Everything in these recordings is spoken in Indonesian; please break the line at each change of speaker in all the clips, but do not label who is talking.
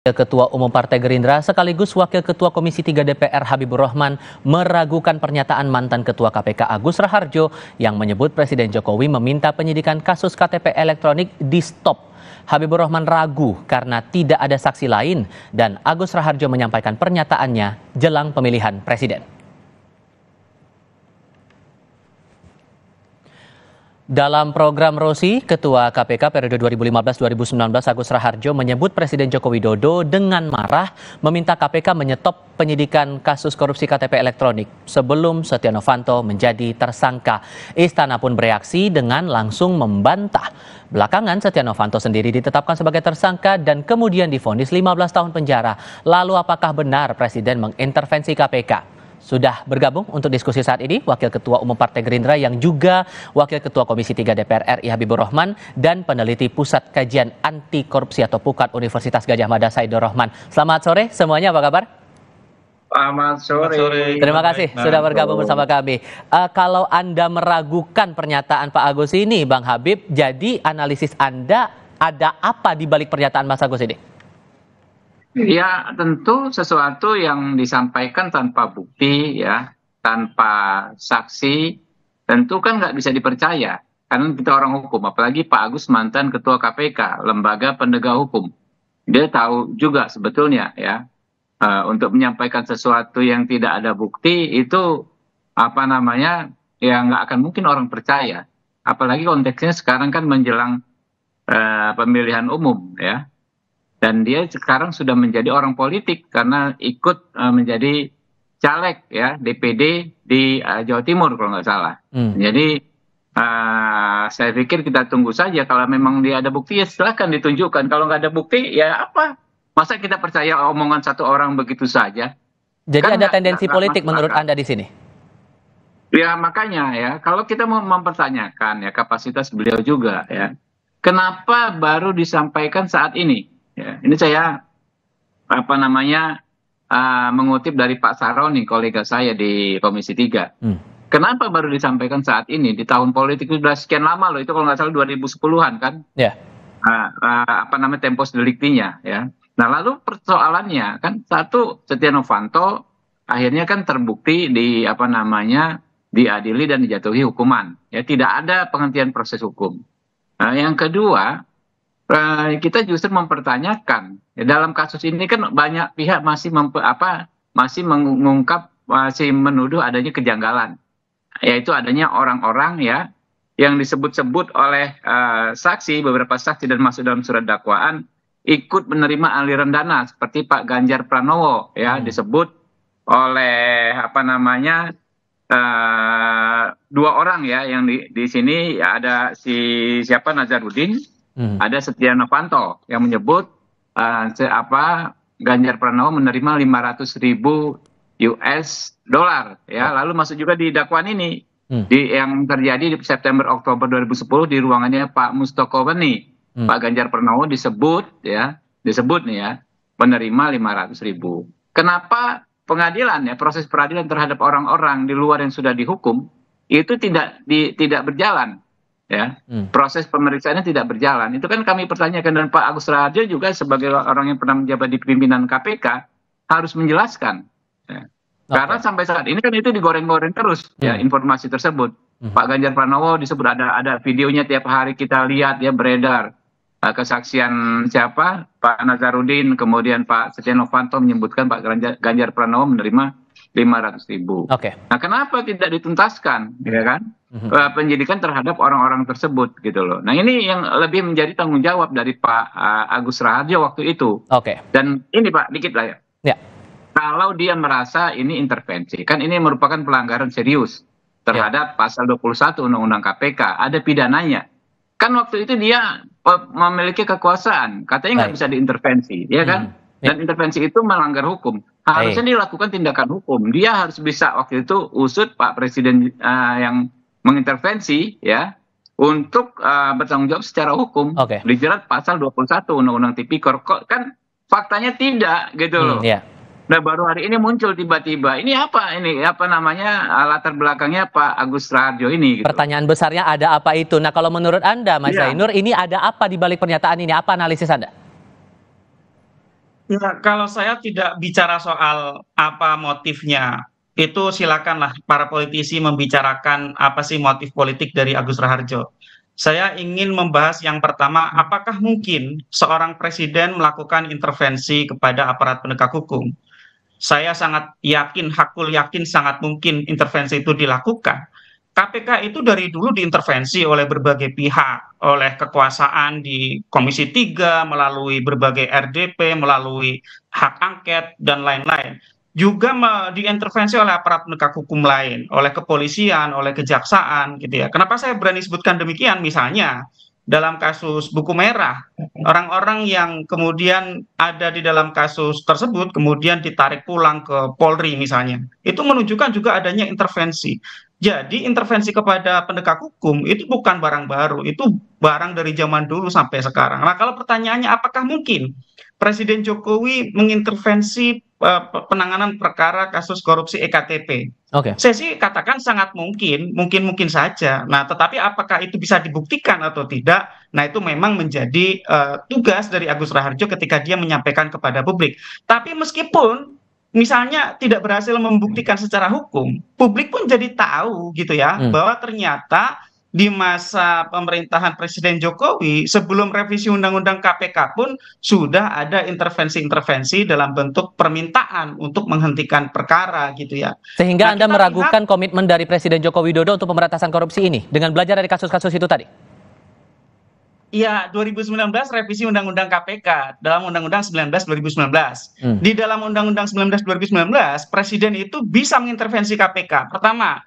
Ketua Umum Partai Gerindra sekaligus Wakil Ketua Komisi 3 DPR Habibur Rahman meragukan pernyataan mantan Ketua KPK Agus Raharjo yang menyebut Presiden Jokowi meminta penyidikan kasus KTP elektronik di stop. Habibur Rahman ragu karena tidak ada saksi lain dan Agus Raharjo menyampaikan pernyataannya jelang pemilihan Presiden. Dalam program Rosi, Ketua KPK periode 2015-2019 Agus Raharjo menyebut Presiden Joko Widodo dengan marah meminta KPK menyetop penyidikan kasus korupsi KTP elektronik sebelum Setia Novanto menjadi tersangka. Istana pun bereaksi dengan langsung membantah. Belakangan Setia Novanto sendiri ditetapkan sebagai tersangka dan kemudian difonis 15 tahun penjara. Lalu apakah benar Presiden mengintervensi KPK? Sudah bergabung untuk diskusi saat ini Wakil Ketua Umum Partai Gerindra yang juga Wakil Ketua Komisi 3 DPR RI Habibur Rahman dan peneliti Pusat Kajian Anti Korupsi atau PUKAT Universitas Gajah Mada Saidur Rahman. Selamat sore semuanya, apa kabar?
Selamat sore. Terima kasih Baik, sudah bergabung bersama
kami. Uh, kalau Anda meragukan pernyataan Pak Agus ini, Bang Habib, jadi analisis Anda ada apa di balik pernyataan Mas Agus ini?
Hmm. Ya tentu sesuatu yang disampaikan tanpa bukti ya, tanpa saksi, tentu kan nggak bisa dipercaya. Karena kita orang hukum, apalagi Pak Agus mantan Ketua KPK, lembaga penegak hukum. Dia tahu juga sebetulnya ya, uh, untuk menyampaikan sesuatu yang tidak ada bukti itu apa namanya, ya nggak akan mungkin orang percaya. Apalagi konteksnya sekarang kan menjelang uh, pemilihan umum ya dan dia sekarang sudah menjadi orang politik karena ikut eh, menjadi caleg ya DPD di eh, Jawa Timur kalau nggak salah. Hmm. Jadi uh, saya pikir kita tunggu saja kalau memang dia ada bukti ya silahkan ditunjukkan. Kalau nggak ada bukti ya apa? Masa kita percaya omongan satu orang begitu saja?
Jadi kan ada gak, tendensi gak, politik masalah. menurut anda di sini?
Ya makanya ya kalau kita mau mempertanyakan ya kapasitas beliau juga ya. Kenapa baru disampaikan saat ini? Ya, ini saya apa namanya uh, mengutip dari Pak Saroni kolega saya di Komisi 3. Hmm. Kenapa baru disampaikan saat ini di tahun politik sudah sekian lama loh itu kalau nggak salah 2010-an kan? Ya. Yeah. Uh, ah, uh, apa namanya tempos deliktinya ya. Nah lalu persoalannya kan satu Setia Novanto akhirnya kan terbukti di apa namanya diadili dan dijatuhi hukuman ya tidak ada penghentian proses hukum. Nah, yang kedua Eh, kita justru mempertanyakan ya, dalam kasus ini kan banyak pihak masih apa masih mengungkap masih menuduh adanya kejanggalan yaitu adanya orang-orang ya yang disebut-sebut oleh uh, saksi beberapa saksi dan masuk dalam surat dakwaan ikut menerima aliran dana seperti Pak Ganjar Pranowo ya hmm. disebut oleh apa namanya uh, dua orang ya yang di, di sini ya ada si siapa Nazarudin hmm. ada Setia Novanto yang menyebut uh, apa Ganjar Pranowo menerima 500 ribu US dolar ya. Hmm. Lalu masuk juga di dakwaan ini hmm. di yang terjadi di September Oktober 2010 di ruangannya Pak Mustoko Weni Hmm. Pak Ganjar Pranowo disebut ya, disebut nih ya menerima 500 ribu. Kenapa pengadilan ya proses peradilan terhadap orang-orang di luar yang sudah dihukum itu tidak di, tidak berjalan? ya hmm. proses pemeriksaannya tidak berjalan itu kan kami pertanyakan dan Pak Agus Raharjo juga sebagai orang yang pernah menjabat di pimpinan KPK harus menjelaskan ya. okay. karena sampai saat ini kan itu digoreng-goreng terus hmm. ya informasi tersebut hmm. Pak Ganjar Pranowo disebut ada ada videonya tiap hari kita lihat ya beredar eh, kesaksian siapa Pak Nazarudin kemudian Pak Setia Novanto menyebutkan Pak Ganjar, Ganjar Pranowo menerima 500 ribu. Oke. Okay. Nah, kenapa tidak dituntaskan, ya kan? Mm-hmm. penyidikan terhadap orang-orang tersebut gitu loh. Nah, ini yang lebih menjadi tanggung jawab dari Pak uh, Agus Raharjo waktu itu. Oke. Okay. Dan ini Pak, dikit lah ya. Ya. Yeah. Kalau dia merasa ini intervensi, kan ini merupakan pelanggaran serius terhadap yeah. pasal 21 Undang-Undang KPK, ada pidananya. Kan waktu itu dia eh, memiliki kekuasaan, katanya nggak bisa diintervensi, ya kan? Hmm. Dan intervensi itu melanggar hukum harusnya eh. dilakukan tindakan hukum dia harus bisa waktu itu usut pak presiden eh, yang mengintervensi ya untuk eh, bertanggung jawab secara hukum dijerat pasal 21 undang undang tipikor kok kan faktanya tidak gitu hmm, loh iya. Nah baru hari ini muncul tiba-tiba ini apa ini apa namanya latar belakangnya Pak Agus Radio ini. Gitu.
Pertanyaan besarnya ada apa itu? Nah kalau menurut anda Mas iya. Zainur ini ada apa di balik pernyataan ini? Apa analisis anda?
Ya, kalau saya tidak bicara soal apa motifnya, itu silakanlah para politisi membicarakan apa sih motif politik dari Agus Raharjo. Saya ingin membahas yang pertama, apakah mungkin seorang presiden melakukan intervensi kepada aparat penegak hukum? Saya sangat yakin, hakul yakin sangat mungkin intervensi itu dilakukan. KPK itu dari dulu diintervensi oleh berbagai pihak, oleh kekuasaan di Komisi 3, melalui berbagai RDP, melalui hak angket, dan lain-lain. Juga diintervensi oleh aparat penegak hukum lain, oleh kepolisian, oleh kejaksaan, gitu ya. Kenapa saya berani sebutkan demikian? Misalnya, dalam kasus buku merah, orang-orang yang kemudian ada di dalam kasus tersebut kemudian ditarik pulang ke Polri misalnya. Itu menunjukkan juga adanya intervensi. Jadi intervensi kepada penegak hukum itu bukan barang baru, itu barang dari zaman dulu sampai sekarang. Nah, kalau pertanyaannya apakah mungkin Presiden Jokowi mengintervensi eh, penanganan perkara kasus korupsi EKTP. Oke. Okay. Saya sih katakan sangat mungkin, mungkin-mungkin saja. Nah, tetapi apakah itu bisa dibuktikan atau tidak? Nah, itu memang menjadi uh, tugas dari Agus Raharjo ketika dia menyampaikan kepada publik. Tapi meskipun misalnya tidak berhasil membuktikan secara hukum, publik pun jadi tahu gitu ya hmm. bahwa ternyata di masa pemerintahan Presiden Jokowi sebelum revisi Undang-Undang KPK pun sudah ada intervensi-intervensi dalam bentuk permintaan untuk menghentikan perkara gitu ya.
Sehingga nah, Anda meragukan lihat, komitmen dari Presiden Joko Widodo untuk pemberantasan korupsi ini dengan belajar dari kasus-kasus itu tadi?
Ya, 2019 revisi Undang-Undang KPK dalam Undang-Undang 19 2019. Hmm. Di dalam Undang-Undang 19 2019, Presiden itu bisa mengintervensi KPK. Pertama,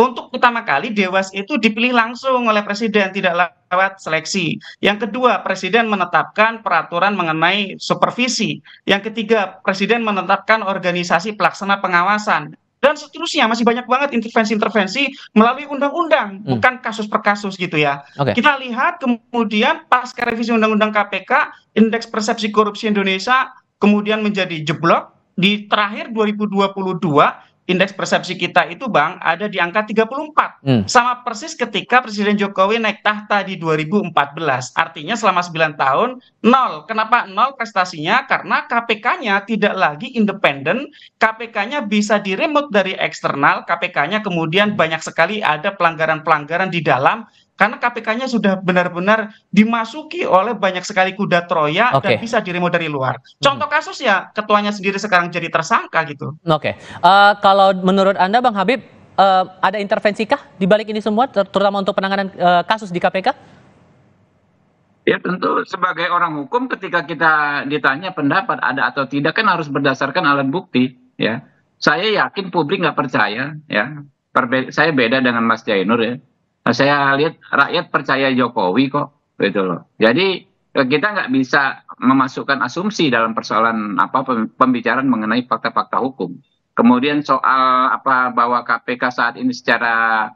untuk pertama kali Dewas itu dipilih langsung oleh presiden tidak lewat seleksi. Yang kedua, presiden menetapkan peraturan mengenai supervisi. Yang ketiga, presiden menetapkan organisasi pelaksana pengawasan dan seterusnya masih banyak banget intervensi-intervensi melalui undang-undang hmm. bukan kasus per kasus gitu ya. Okay. Kita lihat kemudian pasca revisi undang-undang KPK indeks persepsi korupsi Indonesia kemudian menjadi jeblok di terakhir 2022 indeks persepsi kita itu Bang ada di angka 34. Hmm. Sama persis ketika Presiden Jokowi naik tahta di 2014. Artinya selama 9 tahun nol. Kenapa nol prestasinya? Karena KPK-nya tidak lagi independen, KPK-nya bisa remote dari eksternal, KPK-nya kemudian banyak sekali ada pelanggaran-pelanggaran di dalam karena KPK-nya sudah benar-benar dimasuki oleh banyak sekali kuda Troya okay. dan bisa dirimu dari luar. Hmm. Contoh hmm. kasus ya ketuanya sendiri sekarang jadi tersangka gitu.
Oke, okay. uh, eh, kalau menurut anda Bang Habib uh, ada kah di balik ini semua, ter terutama untuk penanganan uh, kasus di KPK?
Ya tentu sebagai orang hukum ketika kita ditanya pendapat ada atau tidak kan harus berdasarkan alat bukti ya. Saya yakin publik nggak percaya ya. saya beda dengan Mas Jainur ya. Nah, saya lihat rakyat percaya Jokowi kok gitu loh. Jadi eh, kita nggak bisa memasukkan asumsi dalam persoalan apa pembicaraan mengenai fakta-fakta hukum. Kemudian soal apa bahwa KPK saat ini secara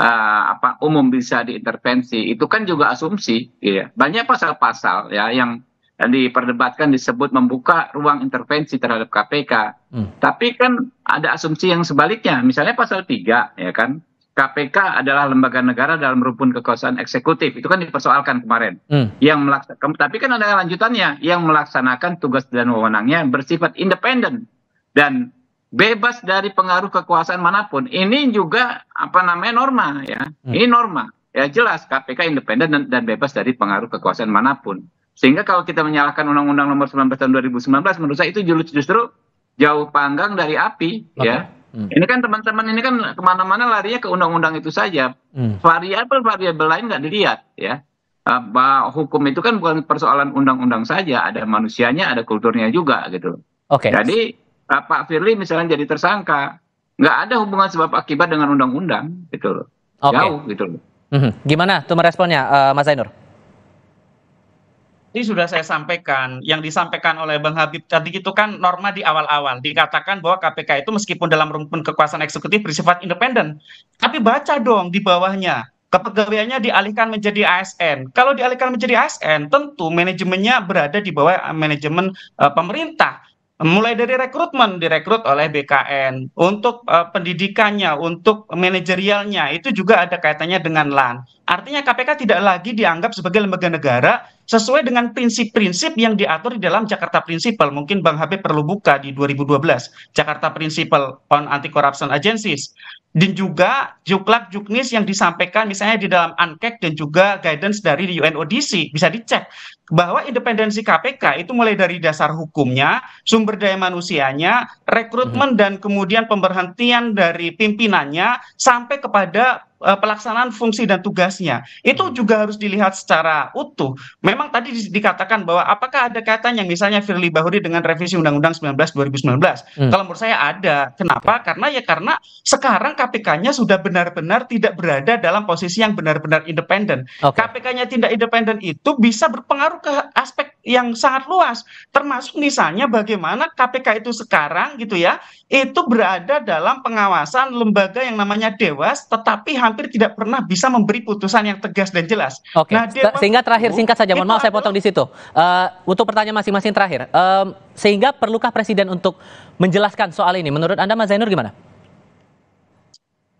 uh, apa umum bisa diintervensi itu kan juga asumsi, ya. Banyak pasal-pasal ya yang diperdebatkan disebut membuka ruang intervensi terhadap KPK. Hmm. Tapi kan ada asumsi yang sebaliknya, misalnya pasal 3 ya kan KPK adalah lembaga negara dalam rumpun kekuasaan eksekutif. Itu kan dipersoalkan kemarin. Hmm. Yang melaksanakan, tapi kan ada lanjutannya yang melaksanakan tugas dan wewenangnya bersifat independen dan bebas dari pengaruh kekuasaan manapun. Ini juga apa namanya norma ya. Hmm. Ini norma. Ya jelas KPK independen dan, dan bebas dari pengaruh kekuasaan manapun. Sehingga kalau kita menyalahkan Undang-Undang Nomor 19 Tahun 2019, menurut saya itu justru jauh panggang dari api, okay. ya Hmm. Ini kan teman-teman ini kan kemana-mana larinya ke undang-undang itu saja. Hmm. Variabel-variabel lain nggak dilihat ya. Apa, hukum itu kan bukan persoalan undang-undang saja, ada manusianya, ada kulturnya juga
gitu. Oke. Okay. Jadi
ah, Pak Firly misalnya jadi tersangka, nggak ada hubungan sebab akibat
dengan undang-undang
gitu loh. Okay. Jauh gitu -hmm. Gimana tuh meresponnya, uh, Mas Zainur?
Ini sudah saya sampaikan, yang disampaikan oleh Bang Habib tadi itu kan norma di awal-awal dikatakan bahwa KPK itu meskipun dalam rumpun kekuasaan eksekutif bersifat independen, tapi baca dong di bawahnya kepegawaiannya dialihkan menjadi ASN. Kalau dialihkan menjadi ASN, tentu manajemennya berada di bawah eh, manajemen uh, pemerintah. Mulai dari rekrutmen direkrut oleh BKN, untuk uh, pendidikannya, untuk manajerialnya itu juga ada kaitannya dengan LAN. Artinya KPK tidak lagi dianggap sebagai lembaga negara sesuai dengan prinsip-prinsip yang diatur di dalam Jakarta Prinsipal Mungkin Bang Habib perlu buka di 2012, Jakarta Prinsipal on Anti Corruption Agencies. Dan juga juklak juknis yang disampaikan misalnya di dalam ANKEK dan juga guidance dari UNODC bisa dicek bahwa independensi KPK itu mulai dari dasar hukumnya, sumber daya manusianya, rekrutmen mhm. dan kemudian pemberhentian dari pimpinannya sampai kepada Eh, pelaksanaan fungsi dan tugasnya itu hmm. juga harus dilihat secara utuh. Memang tadi di, dikatakan bahwa apakah ada kaitan yang misalnya Firly Bahuri dengan revisi Undang-Undang 19 2019. Hmm. Kalau menurut saya ada. Kenapa? Karena ya karena sekarang KPK-nya sudah benar-benar tidak berada dalam posisi yang benar-benar independen. Okay. KPK-nya tidak independen itu bisa berpengaruh ke aspek yang sangat luas termasuk misalnya bagaimana KPK itu sekarang gitu ya itu berada dalam pengawasan lembaga yang namanya Dewas tetapi hampir tidak pernah bisa memberi putusan yang tegas dan jelas. Oke. Nah, Dewas sehingga
terakhir singkat saja, mohon maaf saya potong di situ. Uh, untuk pertanyaan masing-masing terakhir, Uh, sehingga perlukah presiden untuk menjelaskan soal ini? Menurut Anda Mas Zainur gimana?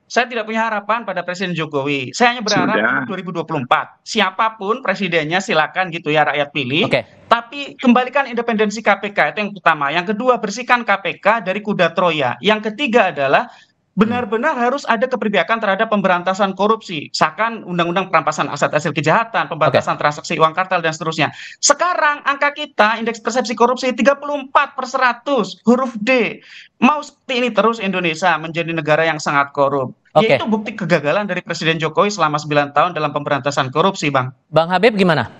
Saya tidak punya harapan pada Presiden Jokowi. Saya hanya berharap Sudah. 2024 siapapun presidennya silakan gitu ya rakyat pilih. Okay. Tapi kembalikan independensi KPK itu yang pertama. Yang kedua bersihkan KPK dari kuda Troya. Yang ketiga adalah benar-benar harus ada keperbiakan terhadap pemberantasan korupsi, sahkan undang-undang perampasan aset hasil kejahatan, pembatasan okay. transaksi uang kartal dan seterusnya. Sekarang angka kita indeks persepsi korupsi 34 per 100 huruf D. Mau seperti ini terus Indonesia menjadi negara yang sangat korup. Okay. Yaitu bukti kegagalan dari Presiden Jokowi selama 9 tahun dalam pemberantasan korupsi, Bang. Bang
Habib gimana?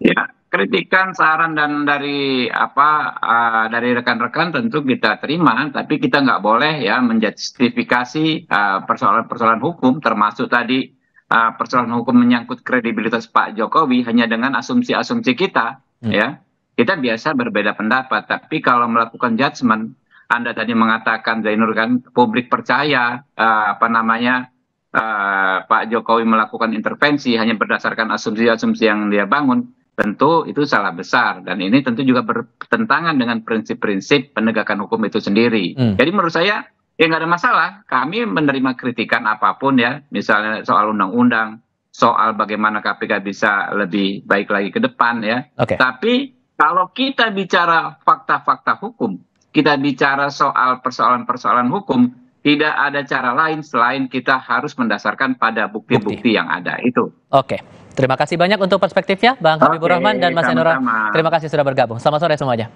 Ya, kritikan saran dan dari apa uh, dari rekan-rekan tentu kita terima tapi kita nggak boleh ya menjustifikasi eh, persoalan-persoalan uh, hukum termasuk tadi uh, persoalan hukum menyangkut kredibilitas Pak Jokowi hanya dengan asumsi-asumsi kita hmm. ya kita biasa berbeda pendapat tapi kalau melakukan judgement anda tadi mengatakan Zainur kan publik percaya uh, apa namanya uh, Pak Jokowi melakukan intervensi hanya berdasarkan asumsi-asumsi yang dia bangun tentu itu salah besar dan ini tentu juga bertentangan dengan prinsip-prinsip penegakan hukum itu sendiri. Hmm. Jadi menurut saya ya nggak ada masalah. Kami menerima kritikan apapun ya, misalnya soal undang-undang, soal bagaimana KPK bisa lebih baik lagi ke depan ya. Okay. Tapi kalau kita bicara fakta-fakta hukum, kita bicara soal persoalan-persoalan hukum, tidak ada cara lain selain kita harus mendasarkan pada bukti-bukti yang ada itu.
Oke, terima kasih banyak untuk perspektifnya Bang Habibur Rahman dan Mas Enora. Terima kasih sudah bergabung. Selamat sore semuanya.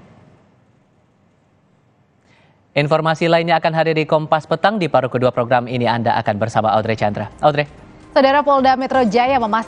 Informasi lainnya akan hadir di Kompas Petang di paruh kedua program ini Anda akan bersama Audrey Chandra. Audrey.
Saudara Polda Metro Jaya memastikan